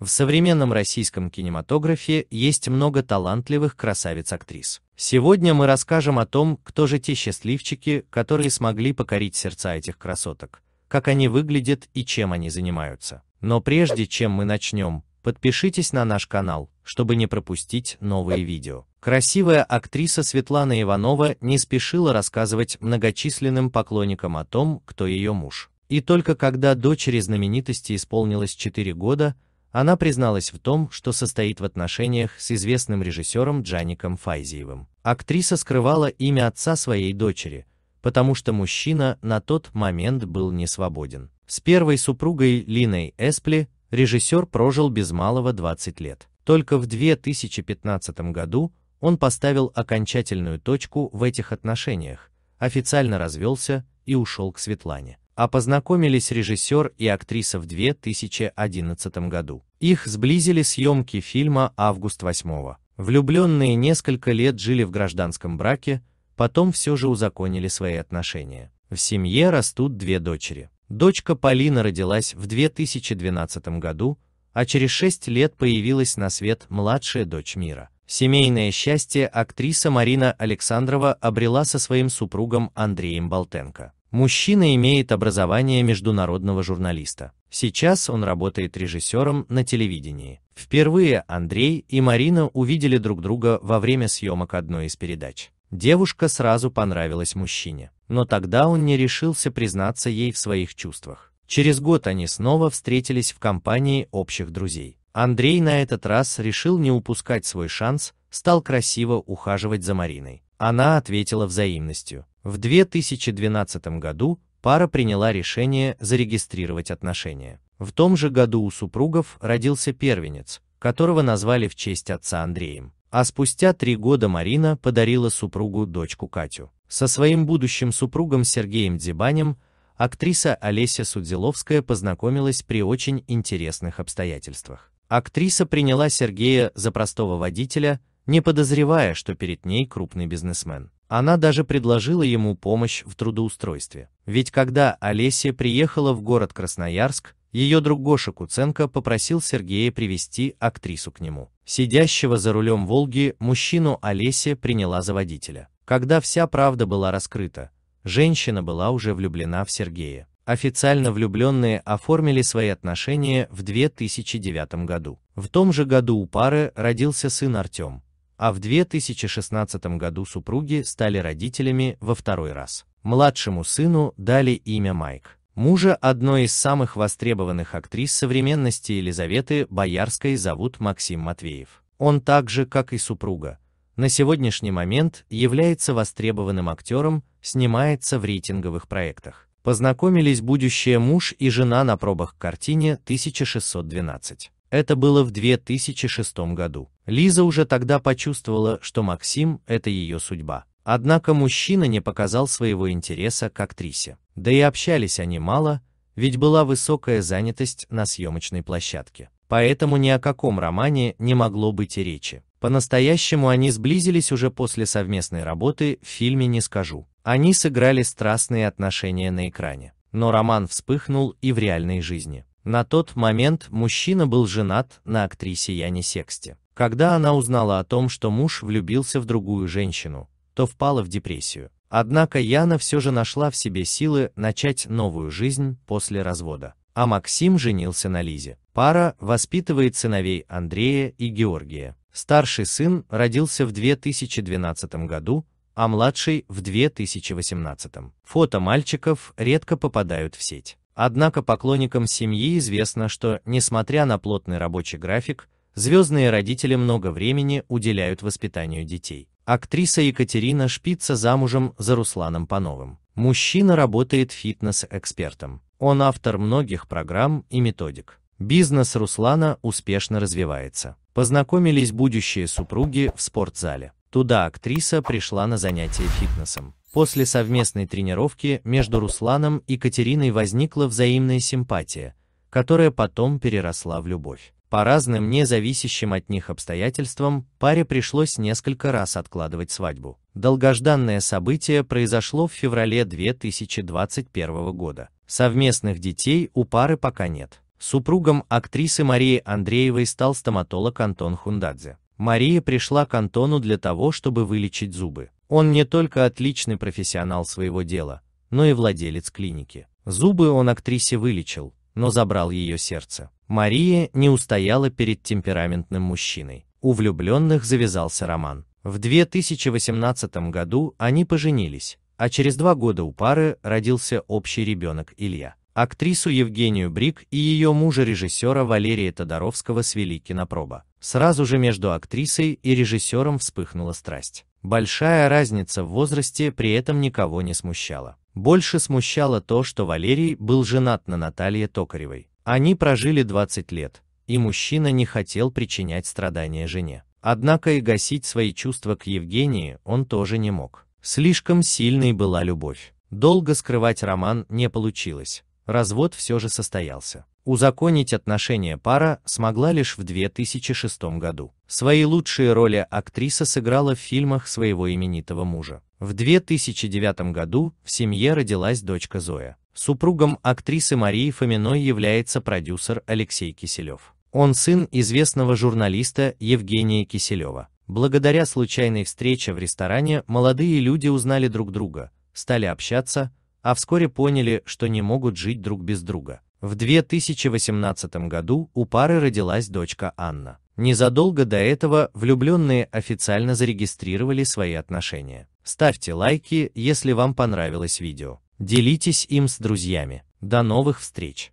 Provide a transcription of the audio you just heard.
В современном российском кинематографе есть много талантливых красавиц-актрис. Сегодня мы расскажем о том, кто же те счастливчики, которые смогли покорить сердца этих красоток, как они выглядят и чем они занимаются. Но прежде чем мы начнем, подпишитесь на наш канал, чтобы не пропустить новые видео. Красивая актриса Светлана Иванова не спешила рассказывать многочисленным поклонникам о том, кто ее муж. И только когда дочери знаменитости исполнилось 4 года, она призналась в том, что состоит в отношениях с известным режиссером Джаником Файзиевым. Актриса скрывала имя отца своей дочери, потому что мужчина на тот момент был не свободен. С первой супругой Линой Эспли режиссер прожил без малого 20 лет. Только в 2015 году он поставил окончательную точку в этих отношениях, официально развелся и ушел к Светлане. А познакомились режиссер и актриса в 2011 году. Их сблизили съемки фильма «Август 8». Влюбленные несколько лет жили в гражданском браке, потом все же узаконили свои отношения. В семье растут две дочери. Дочка Полина родилась в 2012 году, а через шесть лет появилась на свет младшая дочь мира. Семейное счастье актриса Марина Александрова обрела со своим супругом Андреем Болтенко. Мужчина имеет образование международного журналиста. Сейчас он работает режиссером на телевидении. Впервые Андрей и Марина увидели друг друга во время съемок одной из передач. Девушка сразу понравилась мужчине, но тогда он не решился признаться ей в своих чувствах. Через год они снова встретились в компании общих друзей. Андрей на этот раз решил не упускать свой шанс, стал красиво ухаживать за Мариной. Она ответила взаимностью. В 2012 году пара приняла решение зарегистрировать отношения. В том же году у супругов родился первенец, которого назвали в честь отца Андреем. А спустя три года Марина подарила супругу дочку Катю. Со своим будущим супругом Сергеем Дзибанем актриса Олеся Судзиловская познакомилась при очень интересных обстоятельствах. Актриса приняла Сергея за простого водителя, не подозревая, что перед ней крупный бизнесмен. Она даже предложила ему помощь в трудоустройстве. Ведь когда Олеся приехала в город Красноярск, ее друг Гоша Куценко попросил Сергея привести актрису к нему. Сидящего за рулем «Волги» мужчину Олеся приняла за водителя. Когда вся правда была раскрыта, женщина была уже влюблена в Сергея. Официально влюбленные оформили свои отношения в 2009 году. В том же году у пары родился сын Артем а в 2016 году супруги стали родителями во второй раз. Младшему сыну дали имя Майк. Мужа одной из самых востребованных актрис современности Елизаветы Боярской зовут Максим Матвеев. Он так же, как и супруга, на сегодняшний момент является востребованным актером, снимается в рейтинговых проектах. Познакомились будущие муж и жена на пробах к картине 1612. Это было в 2006 году. Лиза уже тогда почувствовала, что Максим – это ее судьба. Однако мужчина не показал своего интереса к актрисе. Да и общались они мало, ведь была высокая занятость на съемочной площадке. Поэтому ни о каком романе не могло быть и речи. По-настоящему они сблизились уже после совместной работы в фильме «Не скажу». Они сыграли страстные отношения на экране. Но роман вспыхнул и в реальной жизни. На тот момент мужчина был женат на актрисе Яне Сексте. Когда она узнала о том, что муж влюбился в другую женщину, то впала в депрессию. Однако Яна все же нашла в себе силы начать новую жизнь после развода. А Максим женился на Лизе. Пара воспитывает сыновей Андрея и Георгия. Старший сын родился в 2012 году, а младший в 2018. Фото мальчиков редко попадают в сеть. Однако поклонникам семьи известно, что, несмотря на плотный рабочий график, звездные родители много времени уделяют воспитанию детей. Актриса Екатерина Шпица замужем за Русланом Пановым. Мужчина работает фитнес-экспертом. Он автор многих программ и методик. Бизнес Руслана успешно развивается. Познакомились будущие супруги в спортзале. Туда актриса пришла на занятия фитнесом. После совместной тренировки между Русланом и Катериной возникла взаимная симпатия, которая потом переросла в любовь. По разным независящим от них обстоятельствам паре пришлось несколько раз откладывать свадьбу. Долгожданное событие произошло в феврале 2021 года. Совместных детей у пары пока нет. Супругом актрисы Марии Андреевой стал стоматолог Антон Хундадзе. Мария пришла к Антону для того, чтобы вылечить зубы. Он не только отличный профессионал своего дела, но и владелец клиники. Зубы он актрисе вылечил, но забрал ее сердце. Мария не устояла перед темпераментным мужчиной. У влюбленных завязался роман. В 2018 году они поженились, а через два года у пары родился общий ребенок Илья. Актрису Евгению Брик и ее мужа-режиссера Валерия Тодоровского свели кинопроба. Сразу же между актрисой и режиссером вспыхнула страсть. Большая разница в возрасте при этом никого не смущала. Больше смущало то, что Валерий был женат на Наталье Токаревой. Они прожили 20 лет, и мужчина не хотел причинять страдания жене. Однако и гасить свои чувства к Евгении он тоже не мог. Слишком сильной была любовь. Долго скрывать роман не получилось, развод все же состоялся. Узаконить отношения пара смогла лишь в 2006 году. Свои лучшие роли актриса сыграла в фильмах своего именитого мужа. В 2009 году в семье родилась дочка Зоя. Супругом актрисы Марии Фоминой является продюсер Алексей Киселев. Он сын известного журналиста Евгения Киселева. Благодаря случайной встрече в ресторане молодые люди узнали друг друга, стали общаться, а вскоре поняли, что не могут жить друг без друга. В 2018 году у пары родилась дочка Анна. Незадолго до этого влюбленные официально зарегистрировали свои отношения. Ставьте лайки, если вам понравилось видео. Делитесь им с друзьями. До новых встреч!